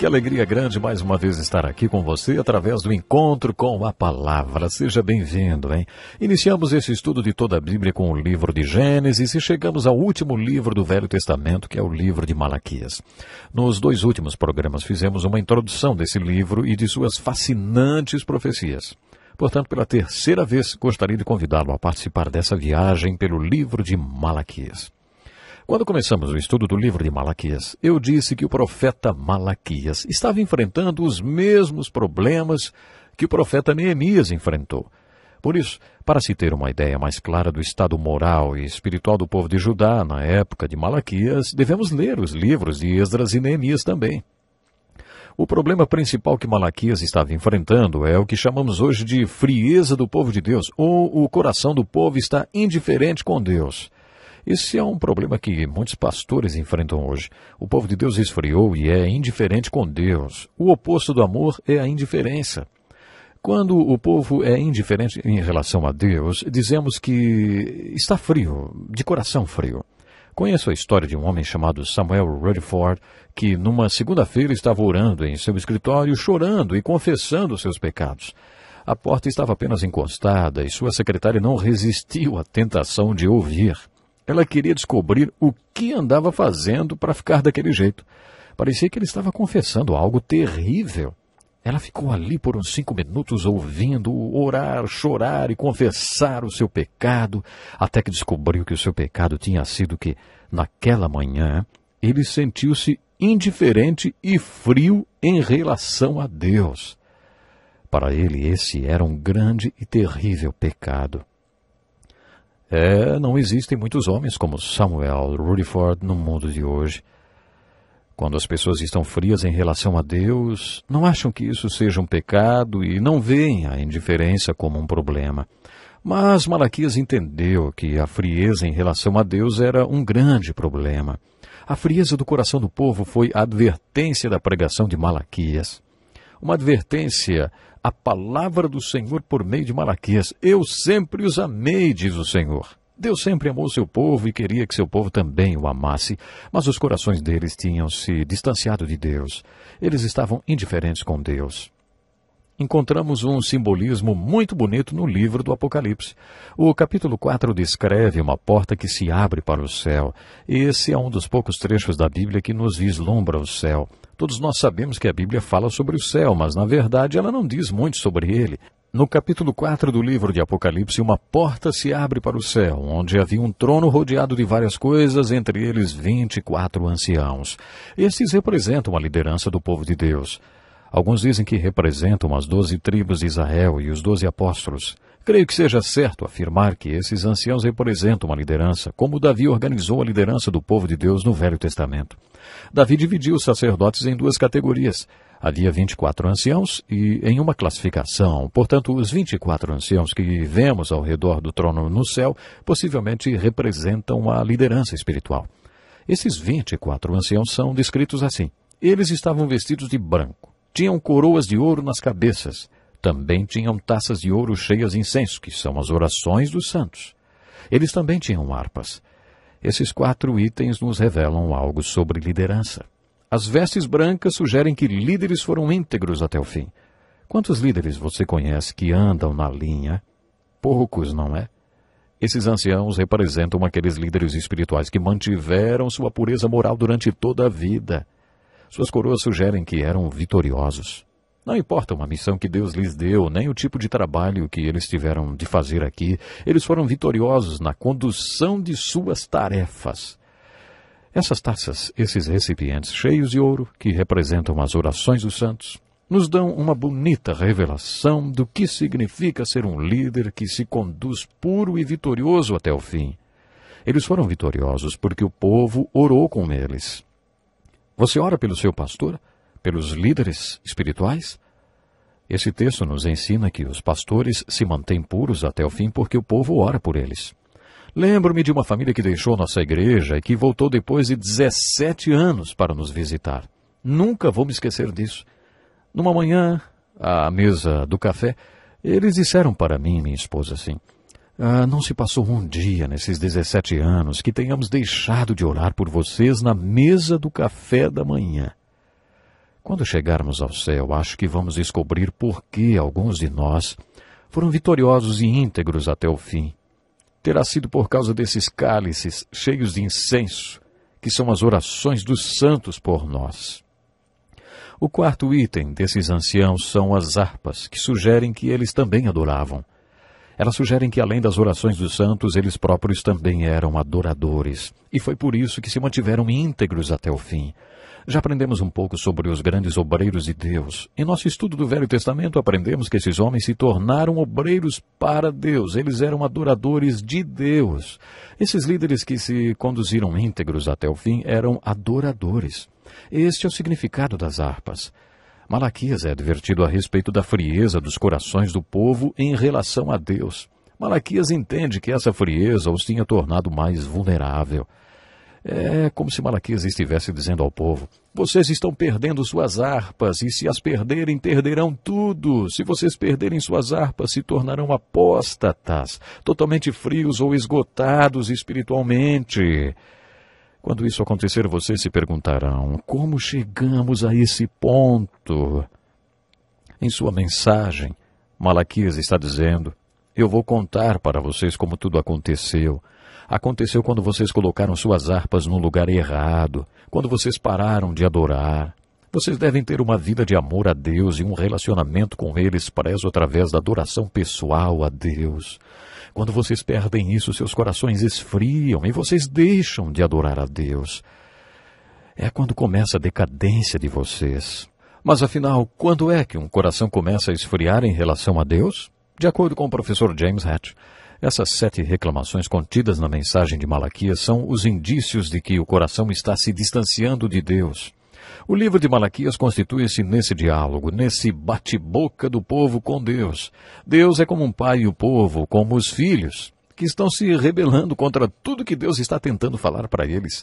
Que alegria grande mais uma vez estar aqui com você através do encontro com a palavra. Seja bem-vindo, hein? Iniciamos esse estudo de toda a Bíblia com o livro de Gênesis e chegamos ao último livro do Velho Testamento, que é o livro de Malaquias. Nos dois últimos programas fizemos uma introdução desse livro e de suas fascinantes profecias. Portanto, pela terceira vez, gostaria de convidá-lo a participar dessa viagem pelo livro de Malaquias. Quando começamos o estudo do livro de Malaquias, eu disse que o profeta Malaquias estava enfrentando os mesmos problemas que o profeta Neemias enfrentou. Por isso, para se ter uma ideia mais clara do estado moral e espiritual do povo de Judá na época de Malaquias, devemos ler os livros de Esdras e Neemias também. O problema principal que Malaquias estava enfrentando é o que chamamos hoje de frieza do povo de Deus, ou o coração do povo está indiferente com Deus. Esse é um problema que muitos pastores enfrentam hoje. O povo de Deus esfriou e é indiferente com Deus. O oposto do amor é a indiferença. Quando o povo é indiferente em relação a Deus, dizemos que está frio, de coração frio. Conheço a história de um homem chamado Samuel Rutherford, que numa segunda-feira estava orando em seu escritório, chorando e confessando seus pecados. A porta estava apenas encostada e sua secretária não resistiu à tentação de ouvir. Ela queria descobrir o que andava fazendo para ficar daquele jeito. Parecia que ele estava confessando algo terrível. Ela ficou ali por uns cinco minutos ouvindo orar, chorar e confessar o seu pecado, até que descobriu que o seu pecado tinha sido que, naquela manhã, ele sentiu-se indiferente e frio em relação a Deus. Para ele, esse era um grande e terrível pecado. É, não existem muitos homens como Samuel Rutherford no mundo de hoje. Quando as pessoas estão frias em relação a Deus, não acham que isso seja um pecado e não veem a indiferença como um problema. Mas Malaquias entendeu que a frieza em relação a Deus era um grande problema. A frieza do coração do povo foi a advertência da pregação de Malaquias. Uma advertência a palavra do Senhor por meio de Malaquias. Eu sempre os amei, diz o Senhor. Deus sempre amou seu povo e queria que seu povo também o amasse, mas os corações deles tinham se distanciado de Deus. Eles estavam indiferentes com Deus. Encontramos um simbolismo muito bonito no livro do Apocalipse. O capítulo 4 descreve uma porta que se abre para o céu. Esse é um dos poucos trechos da Bíblia que nos vislumbra o céu. Todos nós sabemos que a Bíblia fala sobre o céu, mas na verdade ela não diz muito sobre ele. No capítulo 4 do livro de Apocalipse, uma porta se abre para o céu, onde havia um trono rodeado de várias coisas, entre eles 24 anciãos. Esses representam a liderança do povo de Deus. Alguns dizem que representam as doze tribos de Israel e os doze apóstolos. Creio que seja certo afirmar que esses anciãos representam uma liderança, como Davi organizou a liderança do povo de Deus no Velho Testamento. Davi dividiu os sacerdotes em duas categorias. Havia 24 anciãos e em uma classificação. Portanto, os 24 anciãos que vemos ao redor do trono no céu possivelmente representam a liderança espiritual. Esses 24 anciãos são descritos assim. Eles estavam vestidos de branco, tinham coroas de ouro nas cabeças, também tinham taças de ouro cheias de incenso, que são as orações dos santos. Eles também tinham harpas. Esses quatro itens nos revelam algo sobre liderança. As vestes brancas sugerem que líderes foram íntegros até o fim. Quantos líderes você conhece que andam na linha? Poucos, não é? Esses anciãos representam aqueles líderes espirituais que mantiveram sua pureza moral durante toda a vida. Suas coroas sugerem que eram vitoriosos. Não importa uma missão que Deus lhes deu, nem o tipo de trabalho que eles tiveram de fazer aqui, eles foram vitoriosos na condução de suas tarefas. Essas taças, esses recipientes cheios de ouro, que representam as orações dos santos, nos dão uma bonita revelação do que significa ser um líder que se conduz puro e vitorioso até o fim. Eles foram vitoriosos porque o povo orou com eles. Você ora pelo seu pastor? pelos líderes espirituais? Esse texto nos ensina que os pastores se mantêm puros até o fim porque o povo ora por eles. Lembro-me de uma família que deixou nossa igreja e que voltou depois de 17 anos para nos visitar. Nunca vou me esquecer disso. Numa manhã, à mesa do café, eles disseram para mim e minha esposa assim: ah, Não se passou um dia nesses 17 anos que tenhamos deixado de orar por vocês na mesa do café da manhã. Quando chegarmos ao céu, acho que vamos descobrir por que alguns de nós foram vitoriosos e íntegros até o fim. Terá sido por causa desses cálices cheios de incenso, que são as orações dos santos por nós. O quarto item desses anciãos são as harpas, que sugerem que eles também adoravam. Elas sugerem que, além das orações dos santos, eles próprios também eram adoradores, e foi por isso que se mantiveram íntegros até o fim, já aprendemos um pouco sobre os grandes obreiros de Deus. Em nosso estudo do Velho Testamento, aprendemos que esses homens se tornaram obreiros para Deus. Eles eram adoradores de Deus. Esses líderes que se conduziram íntegros até o fim eram adoradores. Este é o significado das harpas. Malaquias é advertido a respeito da frieza dos corações do povo em relação a Deus. Malaquias entende que essa frieza os tinha tornado mais vulnerável. É como se Malaquias estivesse dizendo ao povo: Vocês estão perdendo suas harpas, e se as perderem, perderão tudo. Se vocês perderem suas harpas, se tornarão apóstatas, totalmente frios ou esgotados espiritualmente. Quando isso acontecer, vocês se perguntarão: Como chegamos a esse ponto? Em sua mensagem, Malaquias está dizendo: Eu vou contar para vocês como tudo aconteceu Aconteceu quando vocês colocaram suas harpas no lugar errado, quando vocês pararam de adorar. Vocês devem ter uma vida de amor a Deus e um relacionamento com Ele expresso através da adoração pessoal a Deus. Quando vocês perdem isso, seus corações esfriam e vocês deixam de adorar a Deus. É quando começa a decadência de vocês. Mas afinal, quando é que um coração começa a esfriar em relação a Deus? De acordo com o professor James Hatch, essas sete reclamações contidas na mensagem de Malaquias são os indícios de que o coração está se distanciando de Deus. O livro de Malaquias constitui-se nesse diálogo, nesse bate-boca do povo com Deus. Deus é como um pai e o povo, como os filhos, que estão se rebelando contra tudo que Deus está tentando falar para eles.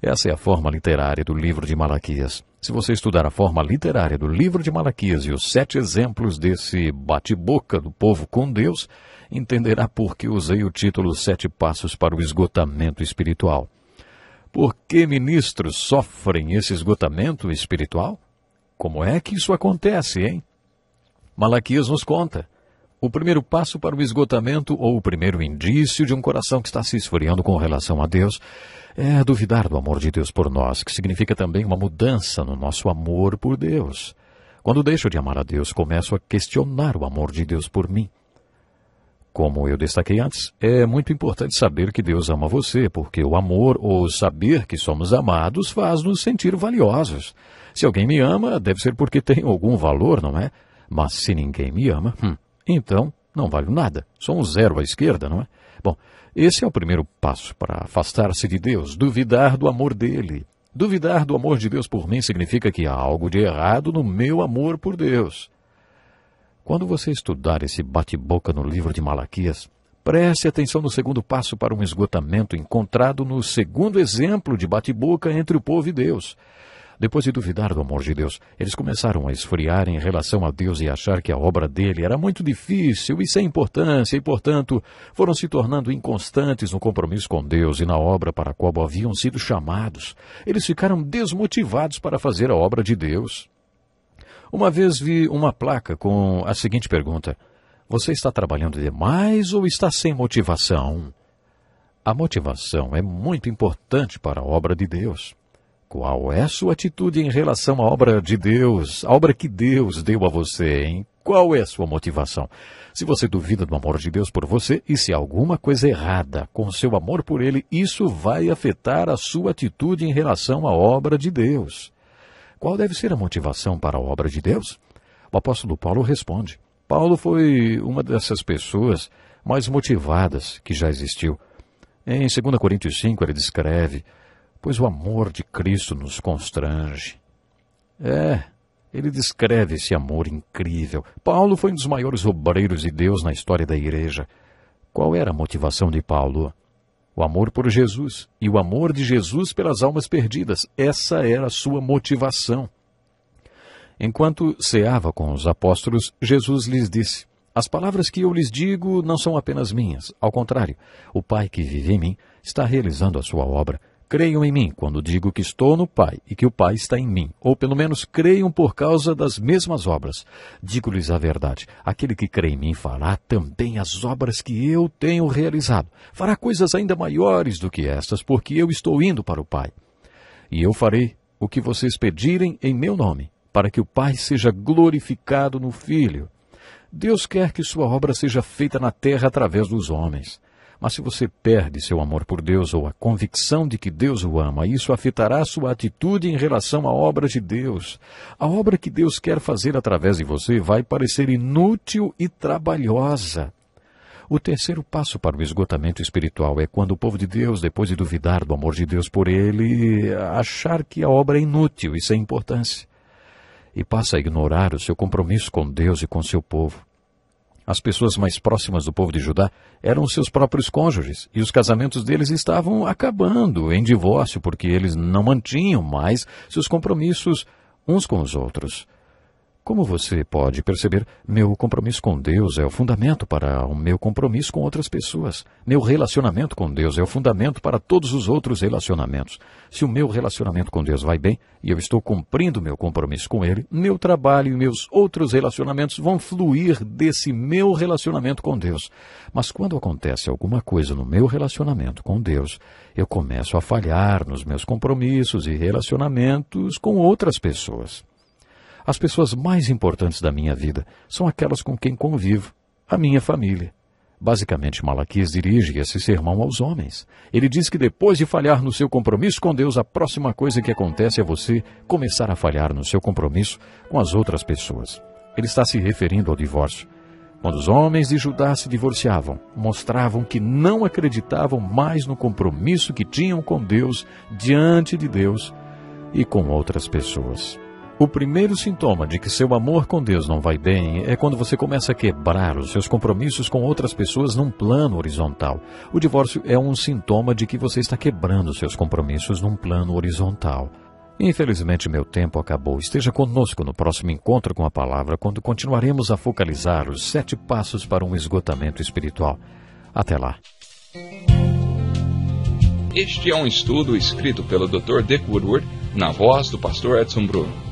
Essa é a forma literária do livro de Malaquias. Se você estudar a forma literária do livro de Malaquias e os sete exemplos desse bate-boca do povo com Deus, entenderá por que usei o título Sete Passos para o Esgotamento Espiritual. Por que ministros sofrem esse esgotamento espiritual? Como é que isso acontece, hein? Malaquias nos conta o primeiro passo para o esgotamento ou o primeiro indício de um coração que está se esfriando com relação a Deus é duvidar do amor de Deus por nós, que significa também uma mudança no nosso amor por Deus. Quando deixo de amar a Deus, começo a questionar o amor de Deus por mim. Como eu destaquei antes, é muito importante saber que Deus ama você, porque o amor ou saber que somos amados faz nos sentir valiosos. Se alguém me ama, deve ser porque tem algum valor, não é? Mas se ninguém me ama, hum, então não valho nada, sou um zero à esquerda, não é? Bom, esse é o primeiro passo para afastar-se de Deus, duvidar do amor dele. Duvidar do amor de Deus por mim significa que há algo de errado no meu amor por Deus. Quando você estudar esse bate-boca no livro de Malaquias, preste atenção no segundo passo para um esgotamento encontrado no segundo exemplo de bate-boca entre o povo e Deus. Depois de duvidar do amor de Deus, eles começaram a esfriar em relação a Deus e achar que a obra dele era muito difícil e sem importância, e, portanto, foram se tornando inconstantes no compromisso com Deus e na obra para a qual haviam sido chamados. Eles ficaram desmotivados para fazer a obra de Deus. Uma vez vi uma placa com a seguinte pergunta: Você está trabalhando demais ou está sem motivação? A motivação é muito importante para a obra de Deus. Qual é a sua atitude em relação à obra de Deus, à obra que Deus deu a você, hein? Qual é a sua motivação? Se você duvida do amor de Deus por você e se alguma coisa é errada com seu amor por ele, isso vai afetar a sua atitude em relação à obra de Deus. Qual deve ser a motivação para a obra de Deus? O apóstolo Paulo responde. Paulo foi uma dessas pessoas mais motivadas que já existiu. Em 2 Coríntios 5, ele descreve pois o amor de Cristo nos constrange. É, ele descreve esse amor incrível. Paulo foi um dos maiores obreiros de Deus na história da igreja. Qual era a motivação de Paulo? O amor por Jesus e o amor de Jesus pelas almas perdidas. Essa era a sua motivação. Enquanto ceava com os apóstolos, Jesus lhes disse: As palavras que eu lhes digo não são apenas minhas. Ao contrário, o Pai que vive em mim está realizando a sua obra. Creiam em mim quando digo que estou no Pai e que o Pai está em mim, ou pelo menos creiam por causa das mesmas obras. Digo-lhes a verdade: aquele que crê em mim fará também as obras que eu tenho realizado. Fará coisas ainda maiores do que estas, porque eu estou indo para o Pai. E eu farei o que vocês pedirem em meu nome, para que o Pai seja glorificado no Filho. Deus quer que sua obra seja feita na terra através dos homens. Mas se você perde seu amor por Deus ou a convicção de que Deus o ama, isso afetará sua atitude em relação à obra de Deus. A obra que Deus quer fazer através de você vai parecer inútil e trabalhosa. O terceiro passo para o esgotamento espiritual é quando o povo de Deus, depois de duvidar do amor de Deus por ele, achar que a obra é inútil e sem é importância. E passa a ignorar o seu compromisso com Deus e com seu povo. As pessoas mais próximas do povo de Judá eram seus próprios cônjuges, e os casamentos deles estavam acabando em divórcio, porque eles não mantinham mais seus compromissos uns com os outros. Como você pode perceber, meu compromisso com Deus é o fundamento para o meu compromisso com outras pessoas. Meu relacionamento com Deus é o fundamento para todos os outros relacionamentos. Se o meu relacionamento com Deus vai bem e eu estou cumprindo meu compromisso com Ele, meu trabalho e meus outros relacionamentos vão fluir desse meu relacionamento com Deus. Mas quando acontece alguma coisa no meu relacionamento com Deus, eu começo a falhar nos meus compromissos e relacionamentos com outras pessoas. As pessoas mais importantes da minha vida são aquelas com quem convivo, a minha família. Basicamente, Malaquias dirige esse sermão aos homens. Ele diz que depois de falhar no seu compromisso com Deus, a próxima coisa que acontece é você começar a falhar no seu compromisso com as outras pessoas. Ele está se referindo ao divórcio. Quando os homens de Judá se divorciavam, mostravam que não acreditavam mais no compromisso que tinham com Deus, diante de Deus e com outras pessoas. O primeiro sintoma de que seu amor com Deus não vai bem é quando você começa a quebrar os seus compromissos com outras pessoas num plano horizontal. O divórcio é um sintoma de que você está quebrando seus compromissos num plano horizontal. Infelizmente, meu tempo acabou. Esteja conosco no próximo encontro com a palavra, quando continuaremos a focalizar os sete passos para um esgotamento espiritual. Até lá. Este é um estudo escrito pelo Dr. Dick Woodward, na voz do pastor Edson Bruno.